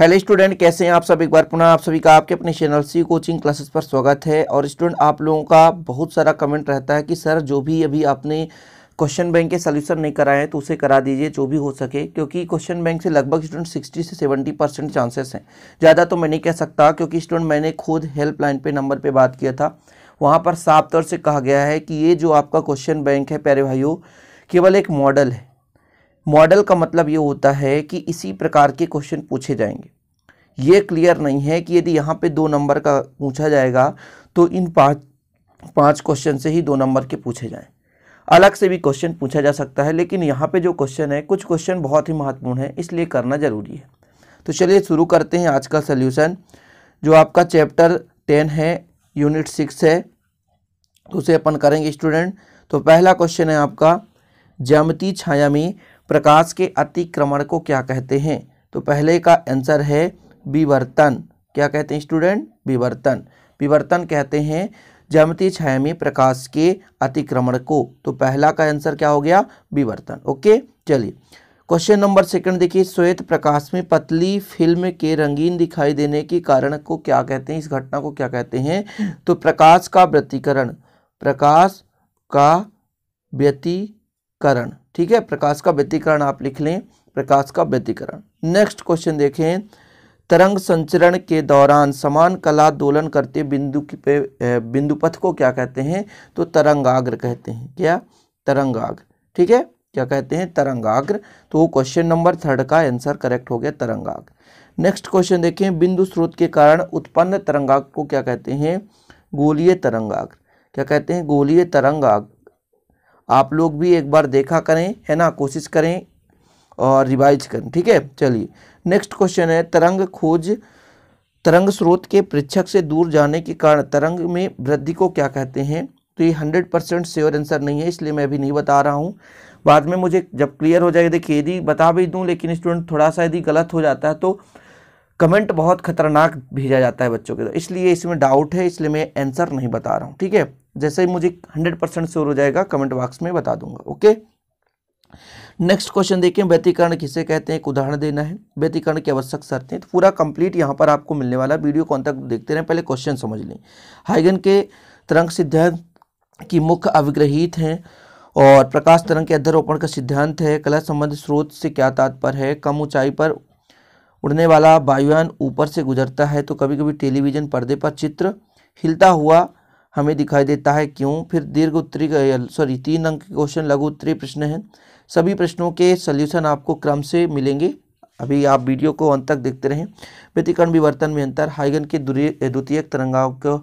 hello student कैसे हैं आप सब एक बार पुनः आप सभी का आपके अपने चैनल सी कोचिंग क्लासेस पर स्वागत है और स्टूडेंट आप लोगों का बहुत सारा कमेंट रहता है कि सर जो भी अभी आपने क्वेश्चन बैंक के सोल्यूशन नहीं कराए तो उसे करा दीजिए जो भी हो सके क्योंकि क्वेश्चन बैंक से लगभग स्टूडेंट सिक्सटी से सेवेंटी परसेंट चांसेस हैं ज़्यादा तो मैं नहीं कह सकता क्योंकि स्टूडेंट मैंने खुद हेल्पलाइन पे नंबर पे बात किया था वहाँ पर साफ तौर से कहा गया है कि ये जो आपका क्वेश्चन बैंक है प्यारे भाइयों केवल एक मॉडल है मॉडल का मतलब ये होता है कि इसी प्रकार के क्वेश्चन पूछे जाएंगे ये क्लियर नहीं है कि यदि यहाँ पे दो नंबर का पूछा जाएगा तो इन पाँच पाँच क्वेश्चन से ही दो नंबर के पूछे जाएँ अलग से भी क्वेश्चन पूछा जा सकता है लेकिन यहाँ पे जो क्वेश्चन है कुछ क्वेश्चन बहुत ही महत्वपूर्ण है इसलिए करना ज़रूरी है तो चलिए शुरू करते हैं आज का सल्यूशन जो आपका चैप्टर टेन है यूनिट सिक्स है तो उसे अपन करेंगे स्टूडेंट तो पहला क्वेश्चन है आपका जमती छाया में प्रकाश के अतिक्रमण को क्या कहते हैं तो पहले का आंसर है विवर्तन क्या कहते हैं स्टूडेंट विवर्तन विवर्तन कहते हैं जमती छाया में प्रकाश के अतिक्रमण को तो पहला का आंसर क्या हो गया विवर्तन ओके चलिए क्वेश्चन नंबर सेकंड देखिए श्वेत प्रकाश में पतली फिल्म के रंगीन दिखाई देने के कारण को क्या कहते हैं इस घटना को क्या कहते हैं तो प्रकाश का व्यतिकरण प्रकाश का व्यतिकरण ठीक है प्रकाश का व्यतीकरण आप लिख लें प्रकाश का व्यतीकरण नेक्स्ट क्वेश्चन देखें तरंग संचरण के दौरान समान कला दोलन करते बिंदु की पे बिंदु पथ को क्या कहते हैं तो तरंगाग्र कहते हैं क्या तरंगाग्र ठीक है क्या कहते हैं तरंगाग्र तो वो क्वेश्चन नंबर थर्ड का आंसर करेक्ट हो गया तरंगाग्र नेक्स्ट क्वेश्चन देखें बिंदु स्रोत के कारण उत्पन्न तरंगाग्र को क्या कहते हैं गोलीय तरंगाग्र क्या कहते हैं गोलीय तरंगाग्र आप लोग भी एक बार देखा करें है ना कोशिश करें और रिवाइज करें ठीक है चलिए नेक्स्ट क्वेश्चन है तरंग खोज तरंग स्रोत के प्रेक्षक से दूर जाने के कारण तरंग में वृद्धि को क्या कहते हैं तो ये हंड्रेड परसेंट श्योर आंसर नहीं है इसलिए मैं अभी नहीं बता रहा हूँ बाद में मुझे जब क्लियर हो जाएगा देखिए यदि बता भी दूँ लेकिन स्टूडेंट थोड़ा सा यदि गलत हो जाता है तो कमेंट बहुत खतरनाक भेजा जाता है बच्चों के तो इसलिए इसमें डाउट है इसलिए मैं आंसर नहीं बता रहा हूँ ठीक है जैसे ही मुझे हंड्रेड परसेंट श्योर हो जाएगा कमेंट बॉक्स में बता दूंगा ओके नेक्स्ट क्वेश्चन देखिए व्यतीकरण किसे कहते हैं एक उदाहरण देना है व्यतीकरण की आवश्यक शर्तें तो पूरा कंप्लीट यहाँ पर आपको मिलने वाला वीडियो कौन तक देखते रहें पहले क्वेश्चन समझ लें हाइगन के तरंग सिद्धांत की मुख्य अविग्रहित हैं और प्रकाश तरंग के अध्यारोपण का सिद्धांत है कला संबंध स्रोत से क्या तात्पर्य है कम ऊंचाई पर उड़ने वाला वायुयान ऊपर से गुजरता है तो कभी कभी टेलीविजन पर्दे पर चित्र हिलता हुआ हमें दिखाई देता है क्यों फिर दीर्घ उत्तरी सॉरी तीन अंक क्वेश्चन लघु उत्तरी प्रश्न हैं सभी प्रश्नों के सल्यूशन आपको क्रम से मिलेंगे अभी आप वीडियो को अंत तक देखते रहें व्यतिकरण विवर्तन में अंतर हाइगन के द्वितीय तरंगाओं को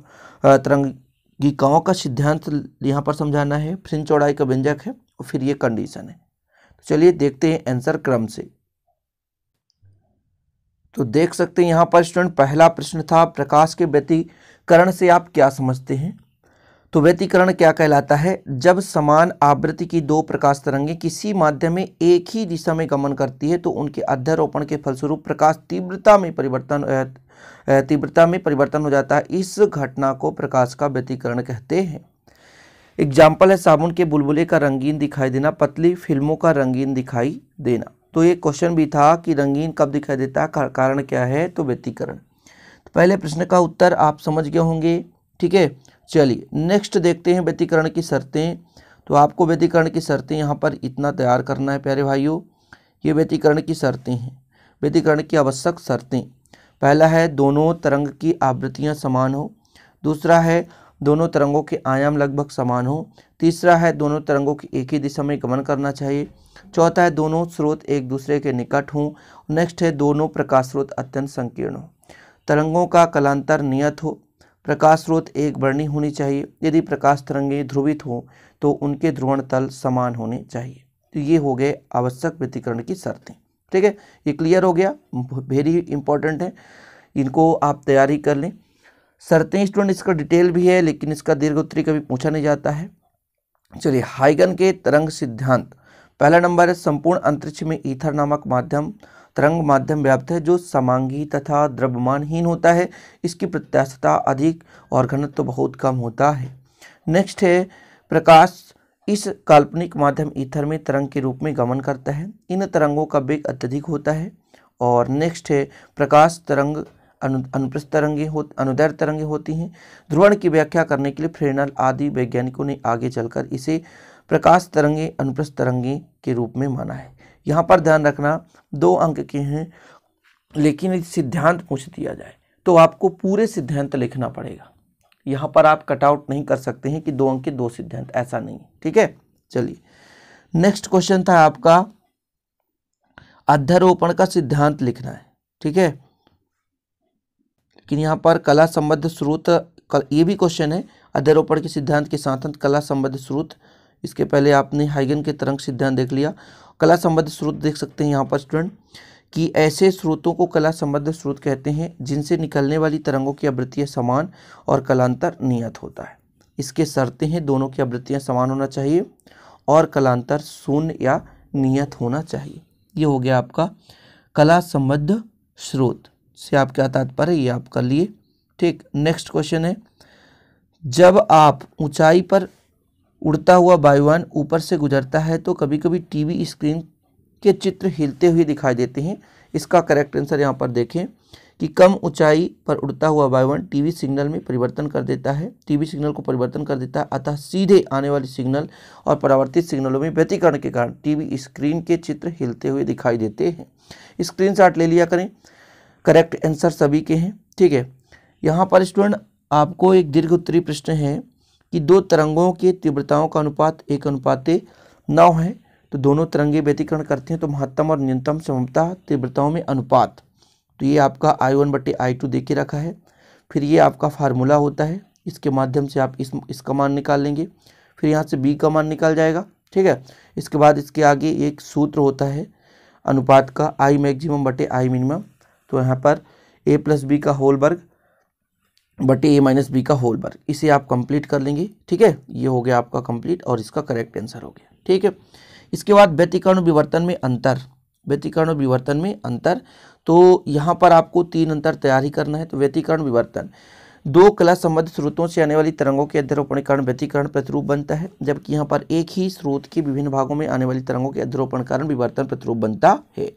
तरंगिकाओं का सिद्धांत यहाँ पर समझाना है फिर चौड़ाई का व्यंजक है और फिर ये कंडीशन है तो चलिए देखते हैं आंसर क्रम से तो देख सकते हैं यहाँ पर स्टूडेंट पहला प्रश्न था प्रकाश के व्यतीकरण से आप क्या समझते हैं तो व्यतीकरण क्या कहलाता है जब समान आवृत्ति की दो प्रकाश तरंगे किसी माध्यम में एक ही दिशा में गमन करती है तो उनके अध्यारोपण के फलस्वरूप प्रकाश तीव्रता में परिवर्तन तीव्रता में परिवर्तन हो जाता है इस घटना को प्रकाश का व्यतीकरण कहते हैं एग्जाम्पल है साबुन के बुलबुले का रंगीन दिखाई देना पतली फिल्मों का रंगीन दिखाई देना तो ये क्वेश्चन भी था कि रंगीन कब दिखाई देता है कारण क्या है तो व्यतीकरण तो पहले प्रश्न का उत्तर आप समझ गए होंगे ठीक है चलिए नेक्स्ट देखते हैं व्यतीकरण की शर्तें तो आपको व्यतीकरण की शर्तें यहाँ पर इतना तैयार करना है प्यारे भाइयों ये व्यतीकरण की शर्तें हैं व्यतीकरण की आवश्यक शर्तें पहला है दोनों तरंग की आवृत्तियाँ समान हो दूसरा है दोनों तरंगों के आयाम लगभग समान हो तीसरा है दोनों तरंगों की एक ही दिशा में गमन करना चाहिए चौथा है दोनों स्रोत एक दूसरे के निकट हों नेक्स्ट है दोनों प्रकाश स्रोत अत्यंत संकीर्ण हो तरंगों का कलांतर नियत हो प्रकाश स्रोत एक वर्णी होनी चाहिए यदि प्रकाश तरंगे ध्रुवित हों तो उनके ध्रुवण तल समान होने चाहिए तो ये हो गए आवश्यक व्यतिकरण की शर्तें ठीक है ये क्लियर हो गया वेरी इंपॉर्टेंट है इनको आप तैयारी कर लें शर्तें स्टूडेंट इसका डिटेल भी है लेकिन इसका दीर्घोत्तरी कभी पूछा नहीं जाता है चलिए हाइगन के तरंग सिद्धांत पहला नंबर है संपूर्ण अंतरिक्ष में ईथर नामक माध्यम तरंग माध्यम व्याप्त है जो समांगी तथा द्रव्यमानहीन होता है इसकी प्रत्याशता अधिक और घनत्व तो बहुत कम होता है नेक्स्ट है प्रकाश इस काल्पनिक माध्यम ईथर में तरंग के रूप में गमन करता है इन तरंगों का वेग अत्यधिक होता है और नेक्स्ट है प्रकाश तरंग अनु अनुप्रस्थ तरंगे हो अनुदैर तरंगे होती हैं ध्रुवण की व्याख्या करने के लिए फ्रेनल आदि वैज्ञानिकों ने आगे चलकर इसे प्रकाश तरंगे अनुप्रस्थ तरंगे के रूप में माना है यहाँ पर ध्यान रखना दो अंक के हैं लेकिन सिद्धांत पूछ दिया जाए तो आपको पूरे सिद्धांत लिखना पड़ेगा यहाँ पर आप कटआउट नहीं कर सकते हैं कि दो अंक के दो सिद्धांत ऐसा नहीं ठीक है चलिए नेक्स्ट क्वेश्चन था आपका अध्यारोपण का सिद्धांत लिखना है ठीक है लेकिन यहाँ पर कला संबद्ध स्रोत ये भी क्वेश्चन है अध्यारोपण के सिद्धांत के साथ साथ कला संबद्ध स्रोत इसके पहले आपने हाइगन के तरंग सिद्धांत देख लिया कला संबद्ध स्रोत देख सकते हैं यहाँ पर स्टूडेंट कि ऐसे स्रोतों को कला संबद्ध स्रोत कहते हैं जिनसे निकलने वाली तरंगों की आवृत्तियाँ समान और कलांतर नियत होता है इसके शर्तें हैं दोनों की आवृत्तियाँ समान होना चाहिए और कलांतर शून्य या नियत होना चाहिए ये हो गया आपका कला संबद्ध स्रोत से आप क्या तात्पर्य ये आप कर लिए ठीक नेक्स्ट क्वेश्चन है जब आप ऊंचाई पर उड़ता हुआ वायुवान ऊपर से गुजरता है तो कभी कभी टीवी स्क्रीन के चित्र हिलते हुए दिखाई देते हैं इसका करेक्ट आंसर यहाँ पर देखें कि कम ऊंचाई पर उड़ता हुआ वायुवान टीवी सिग्नल में परिवर्तन कर देता है टीवी सिग्नल को परिवर्तन कर देता है अतः सीधे आने वाले सिग्नल और परावर्तित सिग्नलों में व्यतीकरण के कारण टीवी स्क्रीन के चित्र हिलते हुए दिखाई देते हैं स्क्रीन ले लिया करें करेक्ट आंसर सभी के हैं ठीक है यहाँ पर स्टूडेंट आपको एक दीर्घ उत्तरी प्रश्न है कि दो तरंगों के तीव्रताओं का अनुपात एक अनुपात नौ है तो दोनों तरंगे व्यतिकरण करते हैं तो महत्तम और न्यूनतम समता तीव्रताओं में अनुपात तो ये आपका आई वन बटे आई टू दे के रखा है फिर ये आपका फार्मूला होता है इसके माध्यम से आप इस इसका मान निकाल लेंगे फिर यहाँ से बी का मान निकाल जाएगा ठीक है इसके बाद इसके आगे एक सूत्र होता है अनुपात का आई मैक्सिमम बटे आई मिनिमम तो यहाँ पर ए प्लस बी का होल वर्ग बटे ए माइनस बी का होल वर्ग इसे आप कंप्लीट कर लेंगे ठीक है ये हो गया आपका कंप्लीट और इसका करेक्ट आंसर हो गया ठीक है इसके बाद व्यतिकर्ण विवर्तन में अंतर व्यतिकर्ण विवर्तन में अंतर तो यहाँ पर आपको तीन अंतर तैयार ही करना है तो व्यतिकर्ण विवर्तन दो कला संबद्ध स्रोतों से आने वाली तरंगों के अध्यारोपण कारण व्यतिकरण प्रतिरूप बनता है जबकि यहाँ पर एक ही स्रोत के विभिन्न भागों में आने वाली तरंगों के अध्यारोपण कारण विवर्तन प्रतिरूप बनता है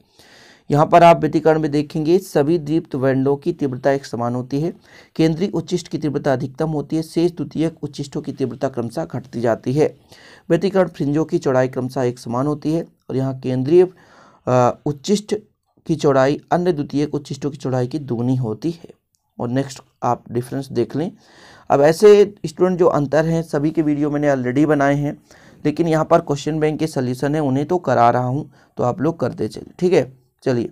यहाँ पर आप व्यतिकरण में देखेंगे सभी द्वीप वैंडों की तीव्रता एक समान होती है केंद्रीय उच्चिष्ट की तीव्रता अधिकतम होती है शेष द्वितीय उच्चिष्टों की तीव्रता क्रमशः घटती जाती है व्यतिकरण फ्रिंजों की चौड़ाई क्रमशः एक समान होती है और यहाँ केंद्रीय उच्चिष्ट की चौड़ाई अन्य द्वितीय उच्चिष्टों की चौड़ाई की दोगुनी होती है और नेक्स्ट आप डिफरेंस देख लें अब ऐसे स्टूडेंट जो अंतर हैं सभी के वीडियो मैंने ऑलरेडी बनाए हैं लेकिन यहाँ पर क्वेश्चन बैंक के सल्यूशन है उन्हें तो करा रहा हूँ तो आप लोग करते चलिए ठीक है चलिए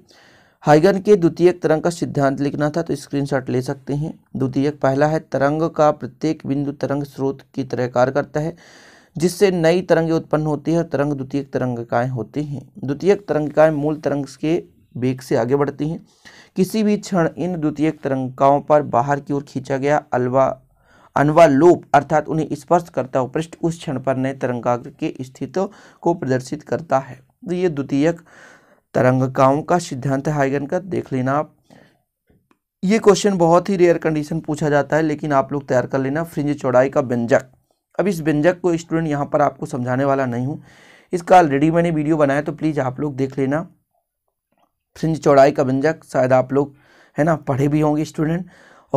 हाइगन के द्वितीयक तरंग का सिद्धांत लिखना था तो स्क्रीनशॉट ले सकते हैं द्वितीयक पहला है तरंग का प्रत्येक बिंदु तरंग स्रोत की तरह कार्य करता है जिससे नई तरंगें उत्पन्न होती है और तरंग द्वितीयक तरंगिकाएँ होती हैं द्वितीयक तरंगिकाएँ मूल तरंग के बेग से आगे बढ़ती हैं किसी भी क्षण इन द्वितीयक तरंगिकाओं पर बाहर की ओर खींचा गया अलवा अनवा लोप अर्थात उन्हें स्पर्श करता हुआ पृष्ठ उस क्षण पर नए तरंगाग्र के स्थित को प्रदर्शित करता है तो ये द्वितीयक तरंगकाओं का सिद्धांत हाइगन का देख लेना आप ये क्वेश्चन बहुत ही रेयर कंडीशन पूछा जाता है लेकिन आप लोग तैयार कर लेना फ्रिंज चौड़ाई का व्यंजक अब इस व्यंजक को स्टूडेंट यहाँ पर आपको समझाने वाला नहीं हूँ इसका ऑलरेडी मैंने वीडियो बनाया तो प्लीज़ आप लोग देख लेना फ्रिंज चौड़ाई का व्यंजक शायद आप लोग है ना पढ़े भी होंगे स्टूडेंट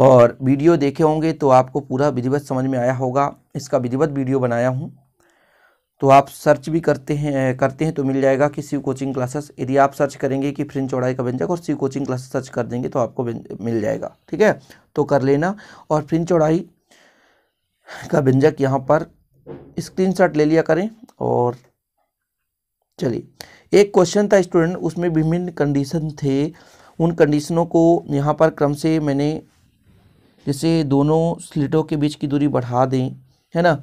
और वीडियो देखे होंगे तो आपको पूरा विधिवत समझ में आया होगा इसका विधिवत वीडियो बनाया हूँ तो आप सर्च भी करते हैं करते हैं तो मिल जाएगा कि शिव कोचिंग क्लासेस यदि आप सर्च करेंगे कि फ्रिंज चौड़ाई का व्यंजक और शिव कोचिंग क्लासेस सर्च कर देंगे तो आपको मिल जाएगा ठीक है तो कर लेना और फ्रिंज चौड़ाई का व्यंजक यहाँ पर स्क्रीनशॉट ले लिया करें और चलिए एक क्वेश्चन था स्टूडेंट उसमें विभिन्न कंडीशन थे उन कंडीशनों को यहाँ पर क्रम से मैंने जैसे दोनों स्लिटों के बीच की दूरी बढ़ा दें है ना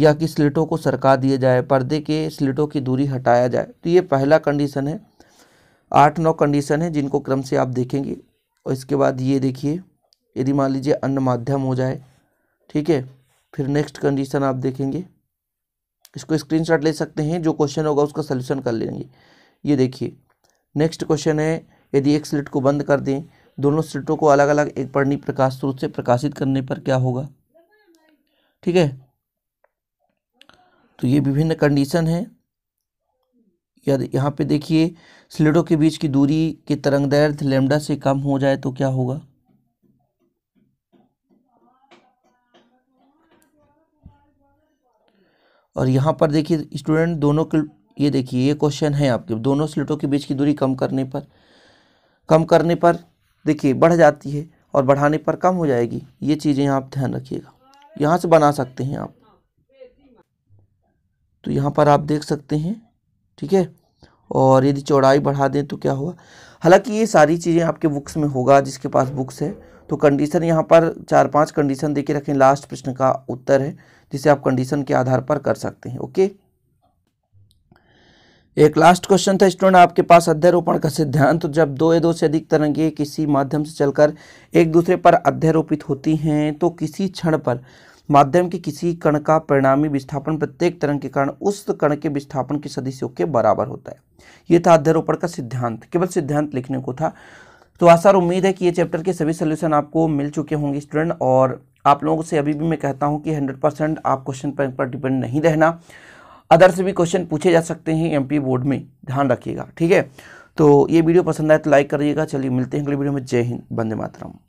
या कि स्लिटों को सरका दिया जाए पर्दे के स्लिटों की दूरी हटाया जाए तो ये पहला कंडीशन है आठ नौ कंडीशन है जिनको क्रम से आप देखेंगे और इसके बाद ये देखिए यदि मान लीजिए अन्य माध्यम हो जाए ठीक है फिर नेक्स्ट कंडीशन आप देखेंगे इसको स्क्रीनशॉट ले सकते हैं जो क्वेश्चन होगा उसका सलूशन कर लेंगे ये देखिए नेक्स्ट क्वेश्चन है यदि एक स्लिट को बंद कर दें दोनों स्लिटों को अलग अलग एक पढ़नी प्रकाश स्रोत से प्रकाशित करने पर क्या होगा ठीक है तो ये विभिन्न कंडीशन है या यहाँ पे देखिए स्लेटों के बीच की दूरी के तरंग दैर्थ लेमडा से कम हो जाए तो क्या होगा और यहाँ पर देखिए स्टूडेंट दोनों के ये देखिए ये क्वेश्चन है आपके दोनों स्लेटों के बीच की दूरी कम करने पर कम करने पर देखिए बढ़ जाती है और बढ़ाने पर कम हो जाएगी ये चीज़ें आप ध्यान रखिएगा यहाँ से बना सकते हैं आप तो यहाँ पर आप देख सकते हैं ठीक है और यदि चौड़ाई बढ़ा दें तो क्या हुआ हालांकि ये सारी चीज़ें आपके बुक्स में होगा जिसके पास बुक्स है तो कंडीशन यहाँ पर चार पांच कंडीशन देके रखें लास्ट प्रश्न का उत्तर है जिसे आप कंडीशन के आधार पर कर सकते हैं ओके एक लास्ट क्वेश्चन था स्टूडेंट आपके पास अध्यारोपण का सिद्धांत तो जब दो या दो से अधिक तरंगे किसी माध्यम से चलकर एक दूसरे पर अध्यारोपित होती हैं तो किसी क्षण पर माध्यम के किसी कण का परिणामी विस्थापन प्रत्येक तरंग के कारण उस कण के विस्थापन के सदस्यों के बराबर होता है ये था अध्यारोपण का सिद्धांत केवल सिद्धांत लिखने को था तो आशा और उम्मीद है कि ये चैप्टर के सभी सोल्यूशन आपको मिल चुके होंगे स्टूडेंट और आप लोगों से अभी भी मैं कहता हूँ कि हंड्रेड परसेंट आप क्वेश्चन बैंक पर डिपेंड नहीं रहना अदर से भी क्वेश्चन पूछे जा सकते हैं एमपी बोर्ड में ध्यान रखिएगा ठीक है तो ये वीडियो पसंद आए तो लाइक करिएगा चलिए मिलते हैं अगले वीडियो में जय हिंद बंदे मातरम